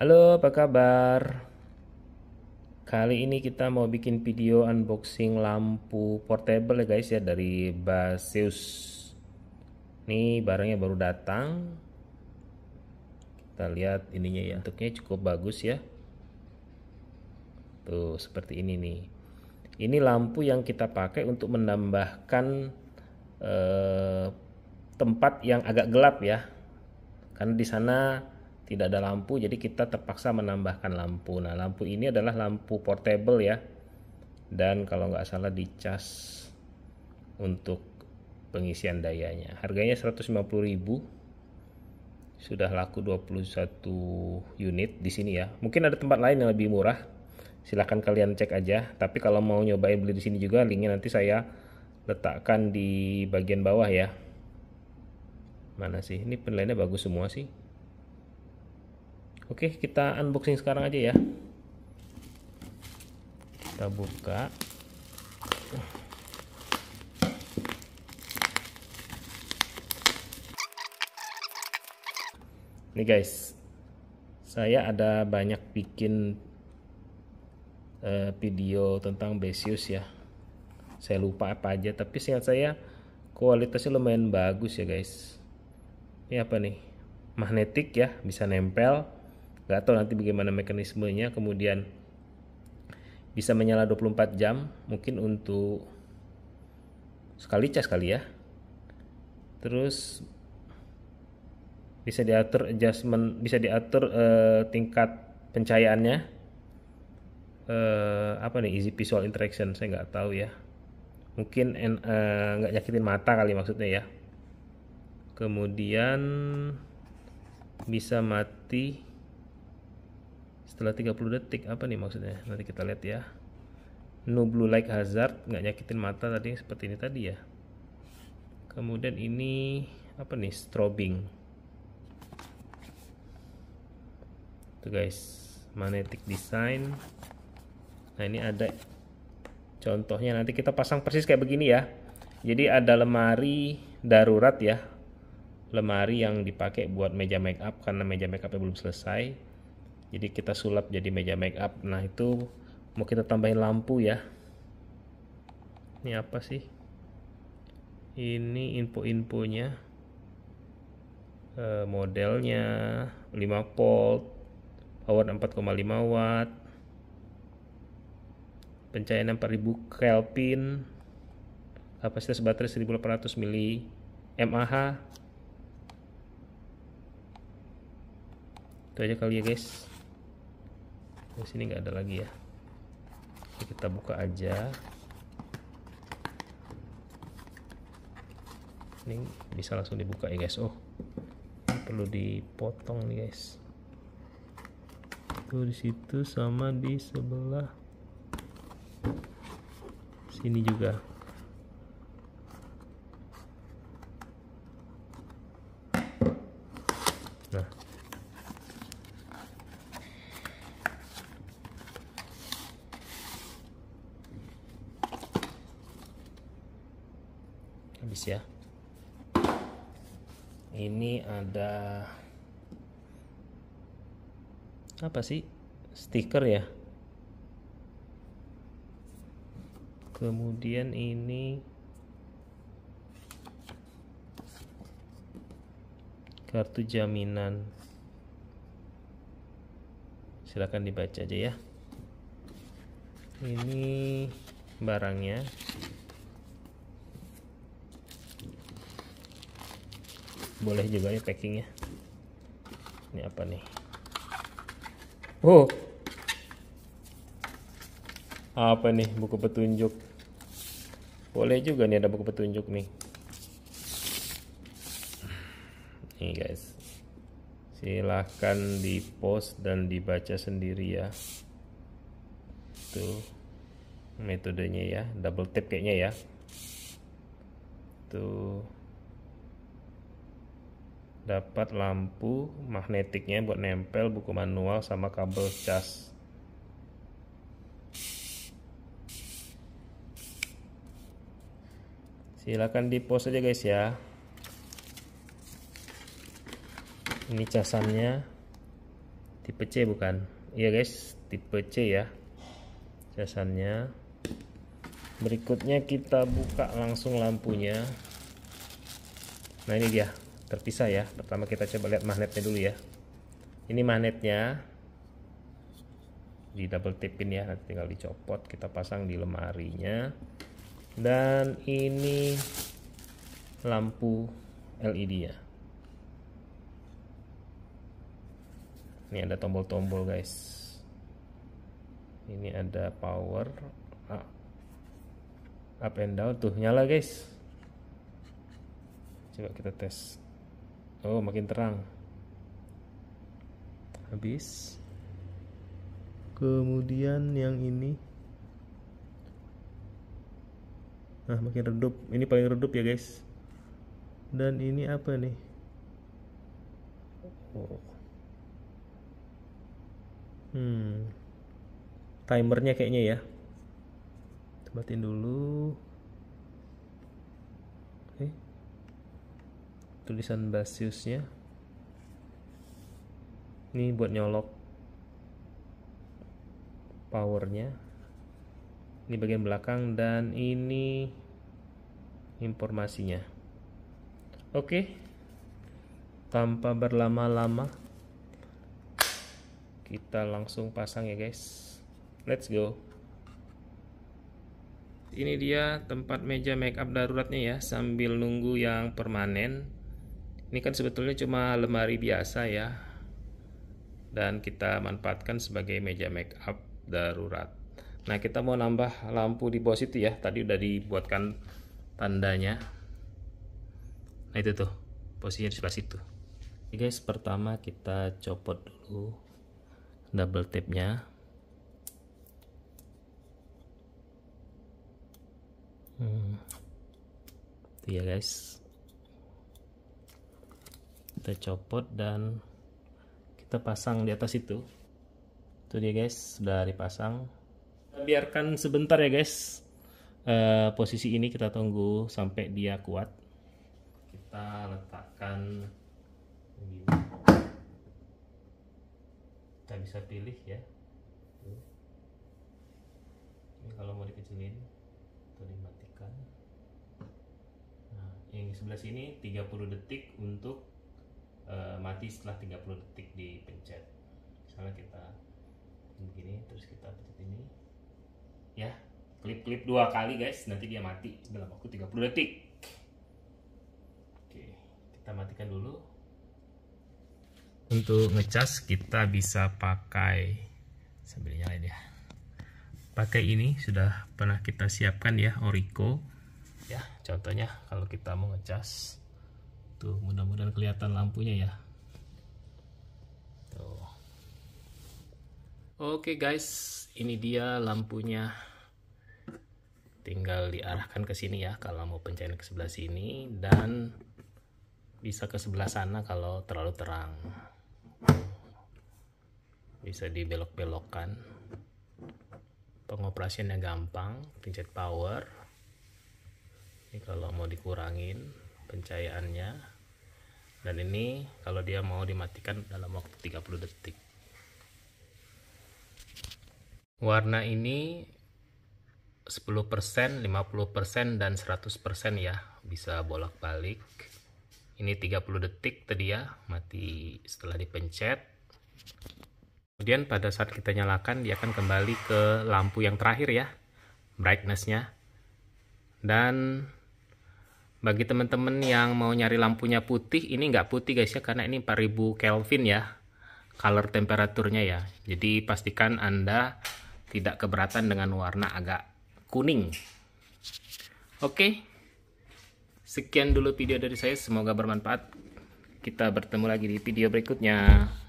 Halo, apa kabar? Kali ini kita mau bikin video unboxing lampu portable ya guys ya dari Baseus. Ini barangnya baru datang. Kita lihat ininya ya. Bentuknya cukup bagus ya. Tuh, seperti ini nih. Ini lampu yang kita pakai untuk menambahkan eh, tempat yang agak gelap ya. Karena di sana tidak ada lampu jadi kita terpaksa menambahkan lampu nah lampu ini adalah lampu portable ya dan kalau nggak salah di cas untuk pengisian dayanya harganya 150.000 sudah laku 21 unit di sini ya mungkin ada tempat lain yang lebih murah silahkan kalian cek aja tapi kalau mau nyobain beli di sini juga linknya nanti saya letakkan di bagian bawah ya mana sih ini penilaiannya bagus semua sih Oke, kita unboxing sekarang aja ya. Kita buka. Nih guys, saya ada banyak bikin uh, video tentang Besius ya. Saya lupa apa aja, tapi seingat saya kualitasnya lumayan bagus ya guys. Ini apa nih? Magnetik ya, bisa nempel nggak tahu nanti bagaimana mekanismenya kemudian bisa menyala 24 jam mungkin untuk sekali cas kali ya terus bisa diatur adjustment bisa diatur uh, tingkat pencahayaannya uh, eh, apa nih easy visual interaction saya nggak tahu ya mungkin eh, nggak uh, nyakitin mata kali maksudnya ya kemudian bisa mati setelah 30 detik apa nih maksudnya nanti kita lihat ya no blue light hazard nggak nyakitin mata tadi seperti ini tadi ya kemudian ini apa nih strobing itu guys magnetic design nah ini ada contohnya nanti kita pasang persis kayak begini ya jadi ada lemari darurat ya lemari yang dipakai buat meja make up karena meja make upnya belum selesai jadi kita sulap jadi meja make up nah itu mau kita tambahin lampu ya ini apa sih ini info-infonya e, modelnya 5 volt power 4,5 watt pencahayaan 4000 Kelvin kapasitas baterai 1800 mili mAh itu aja kali ya guys di sini nggak ada lagi ya Jadi kita buka aja ini bisa langsung dibuka ya guys oh perlu dipotong nih guys tuh di situ sama di sebelah sini juga habis ya ini ada apa sih stiker ya kemudian ini kartu jaminan silahkan dibaca aja ya ini barangnya boleh juga nih ya packingnya ini apa nih oh apa nih buku petunjuk boleh juga nih ada buku petunjuk nih ini guys silahkan di post dan dibaca sendiri ya tuh metodenya ya double tap kayaknya ya tuh dapat lampu magnetiknya buat nempel buku manual sama kabel cas silakan di pause aja guys ya ini casannya tipe C bukan iya guys tipe C ya casannya berikutnya kita buka langsung lampunya nah ini dia terpisah ya pertama kita coba lihat magnetnya dulu ya ini magnetnya di double tipin ya nanti tinggal dicopot kita pasang di lemarinya dan ini lampu LED ya ini ada tombol-tombol guys ini ada power ah, up and down tuh nyala guys coba kita tes oh makin terang habis kemudian yang ini nah makin redup ini paling redup ya guys dan ini apa nih oh. hmm timernya kayaknya ya Tempatin dulu tulisan Basiusnya ini buat nyolok powernya ini bagian belakang dan ini informasinya oke tanpa berlama-lama kita langsung pasang ya guys let's go ini dia tempat meja make up daruratnya ya sambil nunggu yang permanen ini kan sebetulnya cuma lemari biasa ya dan kita manfaatkan sebagai meja make up darurat nah kita mau nambah lampu di bawah situ ya tadi udah dibuatkan tandanya nah itu tuh posisinya di sebelah situ oke guys pertama kita copot dulu double tape-nya hmm. itu ya guys kita copot dan kita pasang di atas itu itu dia guys sudah dipasang biarkan sebentar ya guys e, posisi ini kita tunggu sampai dia kuat kita letakkan ini kita bisa pilih ya ini kalau mau dikecilin atau dimatikan nah yang sebelah sini 30 detik untuk mati setelah 30 detik dipencet misalnya kita begini terus kita pencet ini ya klip-klip dua kali guys nanti dia mati dalam waktu 30 detik oke kita matikan dulu untuk ngecas kita bisa pakai sambil nyalain ya pakai ini sudah pernah kita siapkan ya Orico ya contohnya kalau kita mau ngecas tuh mudah-mudahan kelihatan lampunya ya gitu. Oke guys, ini dia lampunya. Tinggal diarahkan ke sini ya kalau mau pencahayaan ke sebelah sini dan bisa ke sebelah sana kalau terlalu terang. Bisa dibelok-belokkan. Pengoperasiannya gampang, pencet power. Ini kalau mau dikurangin pencahayaannya dan ini kalau dia mau dimatikan dalam waktu 30 detik warna ini 10%, 50%, dan 100% ya bisa bolak-balik ini 30 detik tadi ya mati setelah dipencet kemudian pada saat kita nyalakan dia akan kembali ke lampu yang terakhir ya brightnessnya dan bagi teman-teman yang mau nyari lampunya putih, ini nggak putih guys ya, karena ini 4000 Kelvin ya, color temperaturnya ya. Jadi pastikan Anda tidak keberatan dengan warna agak kuning. Oke, sekian dulu video dari saya, semoga bermanfaat. Kita bertemu lagi di video berikutnya.